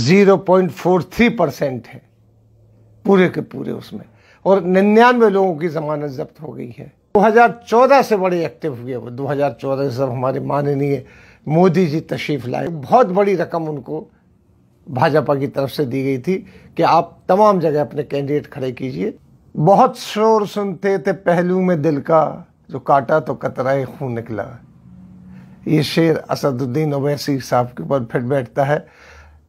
0.43 percent है पूरे के पूरे उसमें और निन्यानवे लोगों की जमानत जब्त हो गई है 2014 से बड़े एक्टिव हुए वो 2014 से सब हमारे माननीय मोदी जी तशरीफ लाए बहुत बड़ी रकम उनको भाजपा की तरफ से दी गई थी कि आप तमाम जगह अपने कैंडिडेट खड़े कीजिए बहुत शोर सुनते थे पहलू में दिल का जो काटा तो कतराए खून निकला ये शेर असदुद्दीन अवैसी साहब के ऊपर फिट बैठता है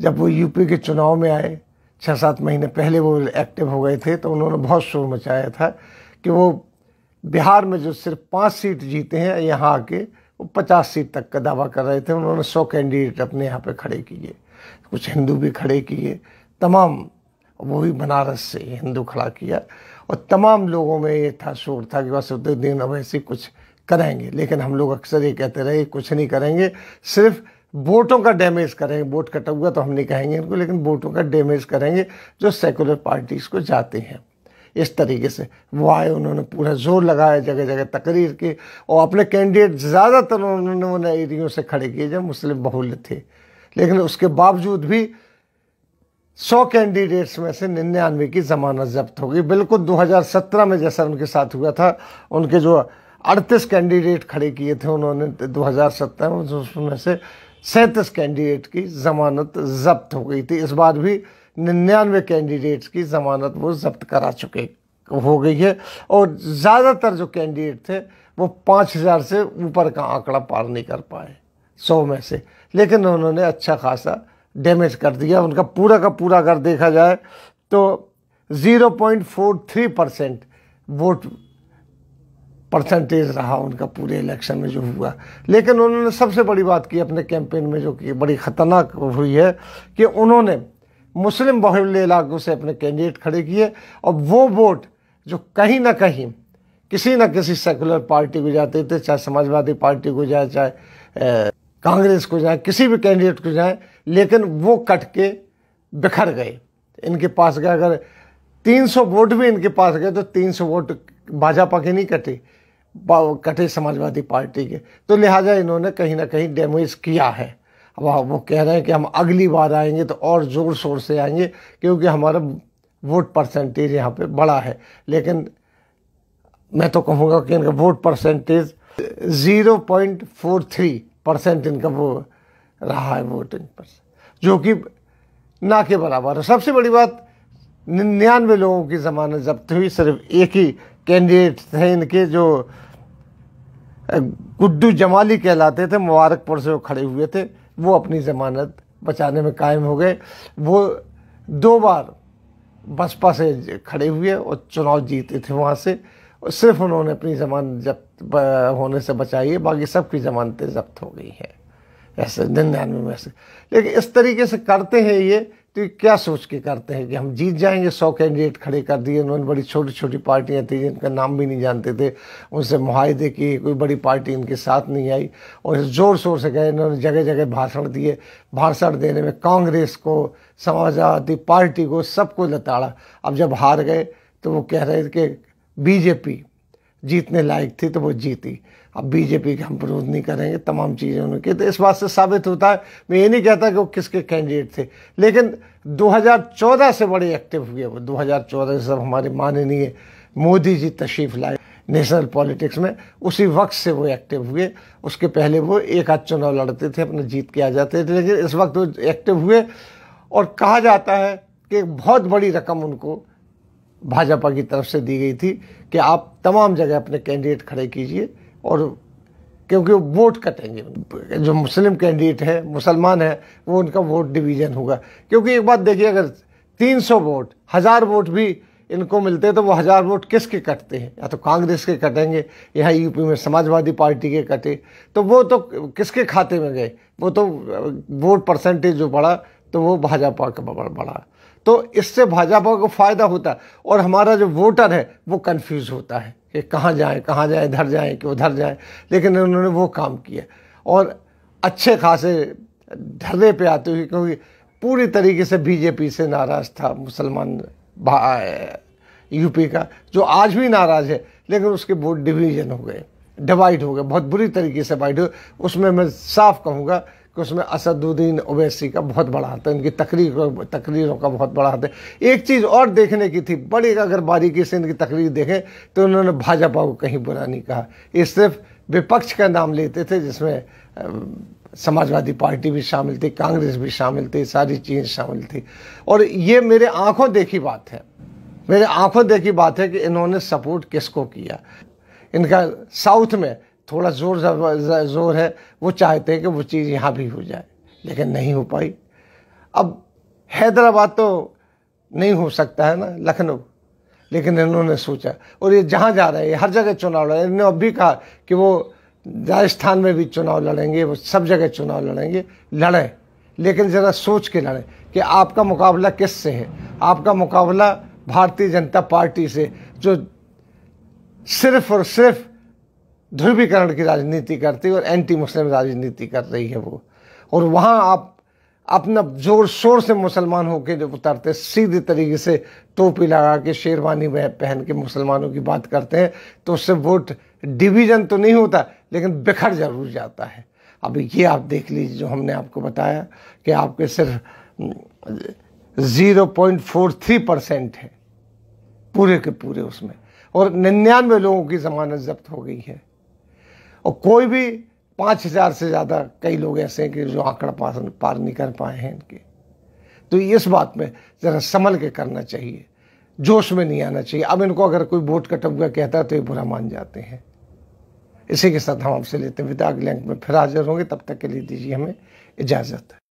जब वो यूपी के चुनाव में आए छः सात महीने पहले वो एक्टिव हो गए थे तो उन्होंने बहुत शोर मचाया था कि वो बिहार में जो सिर्फ पाँच सीट जीते हैं यहाँ आके वो पचास सीट तक का दावा कर रहे थे उन्होंने सौ कैंडिडेट अपने यहाँ पे खड़े किए कुछ हिंदू भी खड़े किए तमाम वो भी बनारस से हिंदू खड़ा किया और तमाम लोगों में ये था शोर था कि बस उद्दीन अवैसी कुछ करेंगे लेकिन हम लोग अक्सर ये कहते रहे कुछ नहीं करेंगे सिर्फ वोटों का डैमेज करेंगे वोट कटा हुआ तो हम नहीं कहेंगे इनको लेकिन वोटों का डैमेज करेंगे जो सेकुलर पार्टीज़ को जाते हैं इस तरीके से वो आए उन्होंने पूरा जोर लगाया जगह जगह तकरीर की और अपने कैंडिडेट ज़्यादातर उन्होंने उन एरियो से खड़े किए जब मुस्लिम बहुल्य थे लेकिन उसके बावजूद भी सौ कैंडिडेट्स में से निन्यानवे की जमानत जब्त हो गई बिल्कुल 2017 में जैसा उनके साथ हुआ था उनके जो अड़तीस कैंडिडेट खड़े किए थे उन्होंने 2017 में उसमें से सैंतीस कैंडिडेट की जमानत जब्त हो गई थी इस बार भी निन्यानवे कैंडिडेट्स की जमानत वो जब्त करा चुके हो गई है और ज़्यादातर जो कैंडिडेट थे वो पाँच हज़ार से ऊपर का आंकड़ा पार नहीं कर पाए सौ में से लेकिन उन्होंने अच्छा खासा डैमेज कर दिया उनका पूरा का पूरा अगर देखा जाए तो 0.43 परसेंट वोट परसेंटेज रहा उनका पूरे इलेक्शन में जो हुआ लेकिन उन्होंने सबसे बड़ी बात की अपने कैंपेन में जो कि बड़ी ख़तरनाक हुई है कि उन्होंने मुस्लिम बहुल्य इलाकों से अपने कैंडिडेट खड़े किए और वो वोट जो कहीं ना कहीं किसी न किसी सेकुलर पार्टी को जाते थे चाहे समाजवादी पार्टी को जाए चाहे कांग्रेस को जाए किसी भी कैंडिडेट को जाए लेकिन वो कट के बिखर गए इनके पास गए अगर 300 वोट भी इनके पास गए तो 300 वोट भाजपा के नहीं कटे कटे समाजवादी पार्टी के तो लिहाजा इन्होंने कहीं ना कहीं डैमेज किया है अब वो कह रहे हैं कि हम अगली बार आएंगे तो और ज़ोर शोर से आएंगे क्योंकि हमारा वोट परसेंटेज यहाँ पे बड़ा है लेकिन मैं तो कहूँगा कि इनका vote percentage zero point four three percent इनका वो रहा है वोटिंग पर जो कि ना के बराबर है सबसे बड़ी बात निन्यानवे लोगों की जमानत जब्त हुई सिर्फ एक ही कैंडिडेट थे इनके जो गुड्डू जमाली कहलाते थे मुबारकपुर से वो खड़े हुए थे वो अपनी ज़मानत बचाने में कायम हो गए वो दो बार बसपा से खड़े हुए और चुनाव जीते थे वहाँ से और सिर्फ उन्होंने अपनी जमानत जब्त होने से बचाई है बाकी सबकी जमानतें जब्त हो गई हैं ऐसे निन्यानवे में से लेकिन इस तरीके से करते हैं ये तो ये क्या सोच के करते हैं कि हम जीत जाएंगे सौ कैंडिडेट खड़े कर दिए उन्होंने बड़ी छोटी छोटी पार्टियां थी जिनका नाम भी नहीं जानते थे उनसे मुहिदे किए कोई बड़ी पार्टी इनके साथ नहीं आई और ज़ोर शोर से गए इन्होंने जगह जगह भाषण दिए भाषण देने में कांग्रेस को समाजवादी पार्टी को सबको लताड़ा अब जब हार गए तो वो कह रहे थे कि बीजेपी जीतने लायक थी तो वो जीती अब बीजेपी का हम विरोध नहीं करेंगे तमाम चीज़ें उन्होंने की तो इस बात से साबित होता है मैं ये नहीं कहता कि वो किसके कैंडिडेट थे लेकिन 2014 से बड़े एक्टिव हुए वो 2014 से सब हमारे माननीय मोदी जी तशरीफ़ लाए नेशनल पॉलिटिक्स में उसी वक्त से वो एक्टिव हुए उसके पहले वो एक आध चुनाव लड़ते थे अपने जीत के आ जाते थे लेकिन इस वक्त वो एक्टिव हुए और कहा जाता है कि बहुत बड़ी रकम उनको भाजपा की तरफ से दी गई थी कि आप तमाम जगह अपने कैंडिडेट खड़े कीजिए और क्योंकि वो वोट कटेंगे जो मुस्लिम कैंडिडेट हैं मुसलमान हैं वो उनका वोट डिवीजन होगा क्योंकि एक बात देखिए अगर 300 वोट हज़ार वोट भी इनको मिलते हैं तो वो हज़ार वोट किसके कटते हैं या तो कांग्रेस के कटेंगे या यूपी में समाजवादी पार्टी के कटे तो वो तो किसके खाते में गए वो तो वोट परसेंटेज जो बढ़ा तो वो भाजपा का बढ़ा तो इससे भाजपा को फ़ायदा होता और हमारा जो वोटर है वो कंफ्यूज होता है कि कहाँ जाएँ कहाँ जाए इधर जाए कि उधर जाए लेकिन उन्होंने वो काम किया और अच्छे खासे धरने पे आते हुए क्योंकि पूरी तरीके से बीजेपी से नाराज़ था मुसलमान यूपी का जो आज भी नाराज़ है लेकिन उसके वोट डिवीज़न हो गए डिवाइड हो गए बहुत बुरी तरीके से डिवाइड हो उसमें मैं साफ कहूँगा कि उसमें असदुद्दीन ओवैसी का बहुत बड़ा हाथ है इनकी तकरीर तकरीरों का बहुत बड़ा हाथ है एक चीज़ और देखने की थी बड़ी अगर बारीकी से इनकी तकरीर देखें तो उन्होंने भाजपा को कहीं बुरा नहीं कहा ये सिर्फ विपक्ष का नाम लेते थे जिसमें समाजवादी पार्टी भी शामिल थी कांग्रेस भी शामिल थी सारी चीज़ शामिल थी और ये मेरे आँखों देखी बात है मेरे आँखों देखी बात है कि इन्होंने सपोर्ट किसको किया इनका साउथ में थोड़ा जोर जोर है वो चाहते हैं कि वो चीज़ यहाँ भी हो जाए लेकिन नहीं हो पाई अब हैदराबाद तो नहीं हो सकता है ना लखनऊ लेकिन इन्होंने सोचा और ये जहाँ जा रहे हैं हर जगह चुनाव लड़े इन्होंने अब भी कहा कि वो राजस्थान में भी चुनाव लड़ेंगे वो सब जगह चुनाव लड़ेंगे लड़ें लेकिन ज़रा सोच के लड़ें कि आपका मुकाबला किस से है आपका मुकाबला भारतीय जनता पार्टी से जो सिर्फ और सिर्फ ध्रुवीकरण की राजनीति करती है और एंटी मुस्लिम राजनीति कर रही है वो और वहाँ आप अपना जोर शोर से मुसलमान होकर जो उतरते सीधे तरीके से टोपी लगा के शेरवानी में पहन के मुसलमानों की बात करते हैं तो उससे वोट डिवीजन तो नहीं होता लेकिन बिखर जरूर जाता है अब ये आप देख लीजिए जो हमने आपको बताया कि आपके सिर्फ zero point four three percent है पूरे के पूरे उसमें और निन्यानवे लोगों की ज़मानत जब्त हो गई है और कोई भी पाँच हजार से ज़्यादा कई लोग ऐसे हैं कि जो आंकड़ा पास पार नहीं कर पाए हैं इनके तो इस बात में ज़रा संभल के करना चाहिए जोश में नहीं आना चाहिए अब इनको अगर कोई वोट का टपका कहता है तो ये बुरा मान जाते हैं इसी के साथ हम आपसे लेते हैं विदा अगले अंक में फिर हाजिर होंगे तब तक के लिए दीजिए हमें इजाज़त